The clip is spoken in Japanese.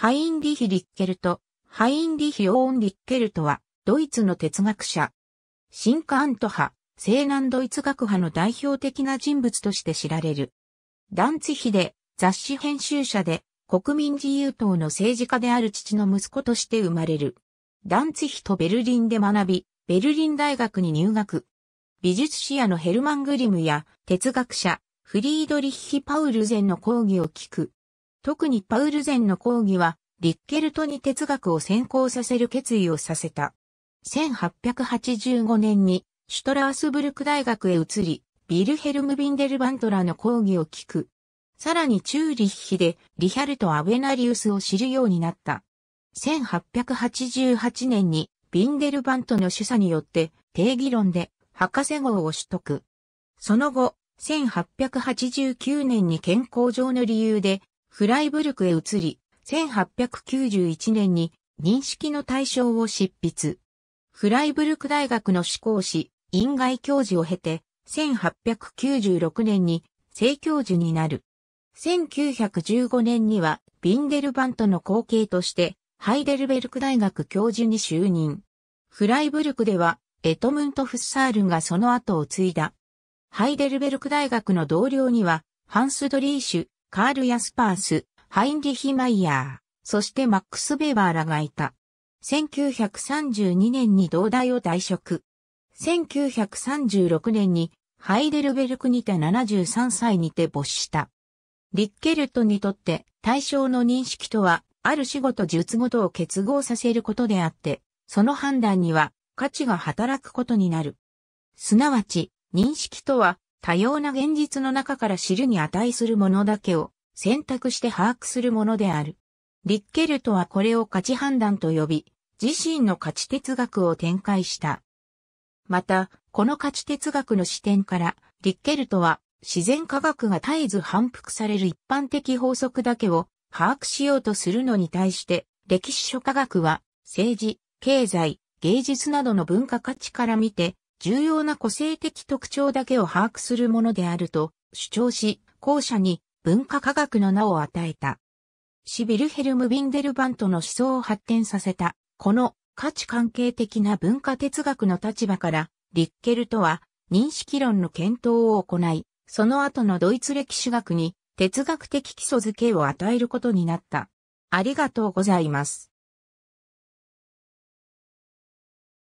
ハインリヒ・リッケルト、ハインリヒ・オーン・リッケルトは、ドイツの哲学者。シンカアント派、西南ドイツ学派の代表的な人物として知られる。ダンツヒで、雑誌編集者で、国民自由党の政治家である父の息子として生まれる。ダンツヒとベルリンで学び、ベルリン大学に入学。美術史家のヘルマン・グリムや哲学者、フリードリッヒ・パウルゼンの講義を聞く特にパウルゼンの講義は、リッケルトに哲学を専攻させる決意をさせた。1885年に、シュトラースブルク大学へ移り、ビルヘルム・ビンデルバントラの講義を聞く。さらにチューリッヒでリヒャルト・アベナリウスを知るようになった。1888年にビンデルバントの主査によって定義論で博士号を取得。その後、1889年に健康上の理由でフライブルクへ移り、1891年に認識の対象を執筆。フライブルク大学の志向士、院外教授を経て、1896年に正教授になる。1915年には、ビンデルバントの後継として、ハイデルベルク大学教授に就任。フライブルクでは、エトムント・フッサールがその後を継いだ。ハイデルベルク大学の同僚には、ハンス・ドリーシュ、カール・ヤスパース、ハインリヒ・マイヤー、そしてマックス・ベーバーらがいた。1932年に同大を退職。1936年にハイデルベルクにて73歳にて没した。リッケルトにとって対象の認識とは、ある仕事術ごとを結合させることであって、その判断には価値が働くことになる。すなわち、認識とは、多様な現実の中から知るに値するものだけを選択して把握するものである。リッケルトはこれを価値判断と呼び、自身の価値哲学を展開した。また、この価値哲学の視点から、リッケルトは自然科学が絶えず反復される一般的法則だけを把握しようとするのに対して、歴史書科学は政治、経済、芸術などの文化価値から見て、重要な個性的特徴だけを把握するものであると主張し、後者に文化科学の名を与えた。シビルヘルム・ビンデルバントの思想を発展させた、この価値関係的な文化哲学の立場から、リッケルとは認識論の検討を行い、その後のドイツ歴史学に哲学的基礎づけを与えることになった。ありがとうございます。